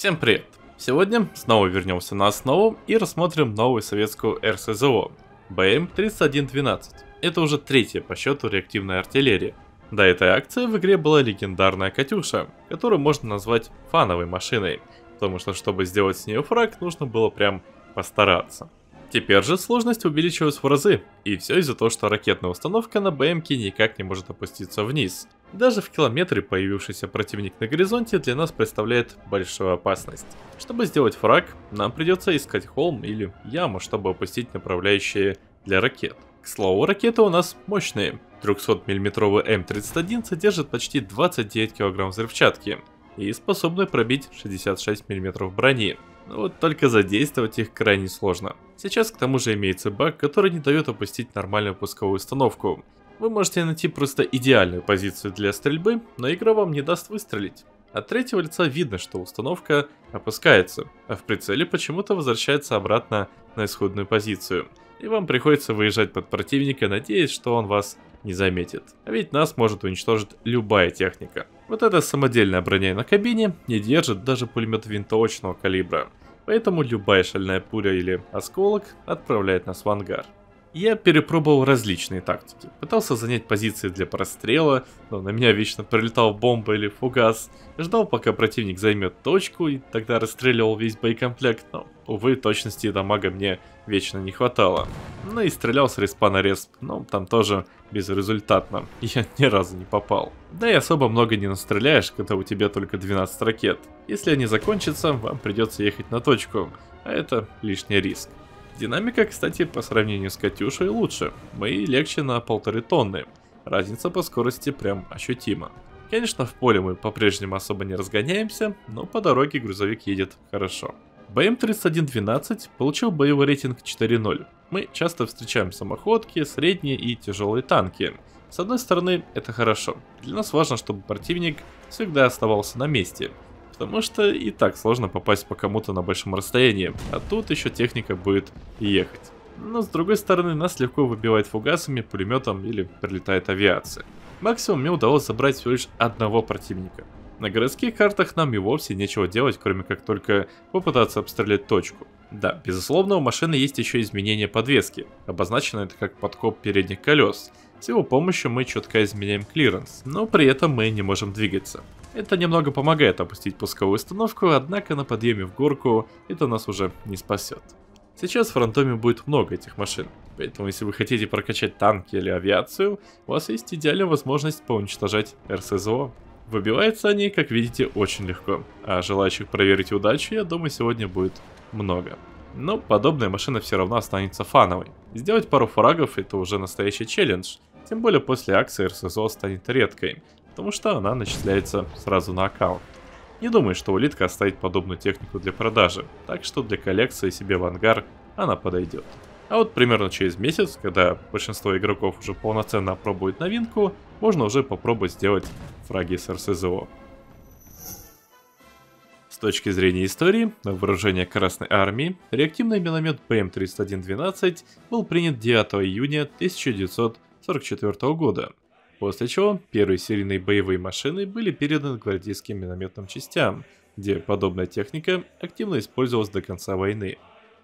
Всем привет! Сегодня снова вернемся на основу и рассмотрим новую советскую РСЗО БМ-3112. Это уже третья по счету реактивная артиллерия. До этой акции в игре была легендарная Катюша, которую можно назвать фановой машиной, потому что чтобы сделать с нее фраг, нужно было прям постараться. Теперь же сложность увеличилась в разы, и все из-за того, что ракетная установка на БМК никак не может опуститься вниз – даже в километре появившийся противник на горизонте для нас представляет большую опасность. Чтобы сделать фраг, нам придется искать холм или яму, чтобы опустить направляющие для ракет. К слову, ракеты у нас мощные. 300 миллиметровый М31 содержит почти 29 кг взрывчатки и способны пробить 66 мм брони. Но вот только задействовать их крайне сложно. Сейчас к тому же имеется баг, который не дает опустить нормальную пусковую установку. Вы можете найти просто идеальную позицию для стрельбы, но игра вам не даст выстрелить. От третьего лица видно, что установка опускается, а в прицеле почему-то возвращается обратно на исходную позицию. И вам приходится выезжать под противника, надеясь, что он вас не заметит. А ведь нас может уничтожить любая техника. Вот эта самодельная броня на кабине не держит даже пулемет винтовочного калибра. Поэтому любая шальная пуля или осколок отправляет нас в ангар. Я перепробовал различные тактики. Пытался занять позиции для прострела, но на меня вечно прилетал бомба или фугас. Ждал, пока противник займет точку, и тогда расстреливал весь боекомплект, но, увы, точности и дамага мне вечно не хватало. Ну и стрелял с респана на респ, но там тоже безрезультатно. Я ни разу не попал. Да и особо много не настреляешь, когда у тебя только 12 ракет. Если они закончатся, вам придется ехать на точку, а это лишний риск. Динамика, кстати, по сравнению с Катюшей лучше. Мои легче на полторы тонны. Разница по скорости прям ощутима. Конечно, в поле мы по-прежнему особо не разгоняемся, но по дороге грузовик едет хорошо. БМ-3112 получил боевой рейтинг 4.0. Мы часто встречаем самоходки, средние и тяжелые танки. С одной стороны, это хорошо. Для нас важно, чтобы противник всегда оставался на месте – потому что и так сложно попасть по кому-то на большом расстоянии, а тут еще техника будет ехать. Но с другой стороны, нас легко выбивает фугасами, пулеметом или прилетает авиация. Максимум мне удалось забрать всего лишь одного противника. На городских картах нам и вовсе нечего делать, кроме как только попытаться обстрелять точку. Да, безусловно, у машины есть еще изменение подвески. Обозначено это как подкоп передних колес. С его помощью мы четко изменяем клиренс, но при этом мы не можем двигаться. Это немного помогает опустить пусковую установку, однако на подъеме в горку это нас уже не спасет. Сейчас в фронтоме будет много этих машин, поэтому если вы хотите прокачать танки или авиацию, у вас есть идеальная возможность поуничтожать РСЗО. Выбиваются они, как видите, очень легко, а желающих проверить удачу, я думаю, сегодня будет много. Но подобная машина все равно останется фановой. Сделать пару фрагов это уже настоящий челлендж, тем более после акции РСЗО станет редкой, потому что она начисляется сразу на аккаунт. Не думаю, что улитка оставит подобную технику для продажи, так что для коллекции себе в ангар она подойдет. А вот примерно через месяц, когда большинство игроков уже полноценно опробует новинку, можно уже попробовать сделать фраги с РСЗО. С точки зрения истории, на вооружение Красной Армии реактивный миномет БМ-3112 был принят 9 июня 1944 года После чего первые серийные боевые машины были переданы гвардейским минометным частям, где подобная техника активно использовалась до конца войны.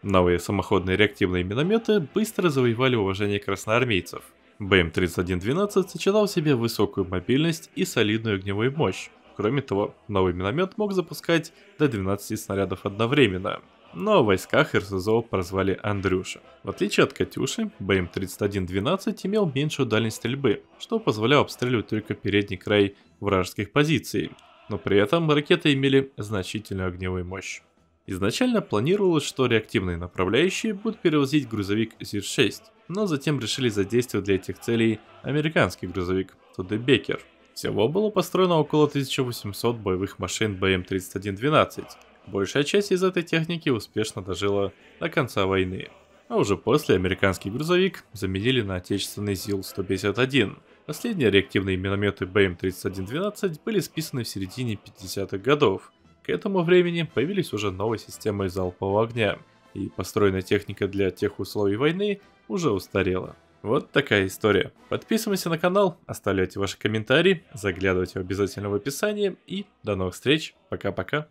Новые самоходные реактивные минометы быстро завоевали уважение красноармейцев. БМ-3112 сочетал в себе высокую мобильность и солидную огневую мощь. Кроме того, новый миномет мог запускать до 12 снарядов одновременно – но в войсках РСЗО прозвали Андрюша. В отличие от Катюши, БМ-3112 имел меньшую дальность стрельбы, что позволяло обстреливать только передний край вражеских позиций, но при этом ракеты имели значительную огневую мощь. Изначально планировалось, что реактивные направляющие будут перевозить грузовик ЗИР-6, но затем решили задействовать для этих целей американский грузовик Бекер. Всего было построено около 1800 боевых машин БМ-3112, Большая часть из этой техники успешно дожила до конца войны. А уже после американский грузовик заменили на отечественный ЗИЛ-151. Последние реактивные минометы БМ-3112 были списаны в середине 50-х годов. К этому времени появились уже новые системы залпового огня, и построенная техника для тех условий войны уже устарела. Вот такая история. Подписывайтесь на канал, оставляйте ваши комментарии, заглядывайте обязательно в описание и до новых встреч. Пока-пока.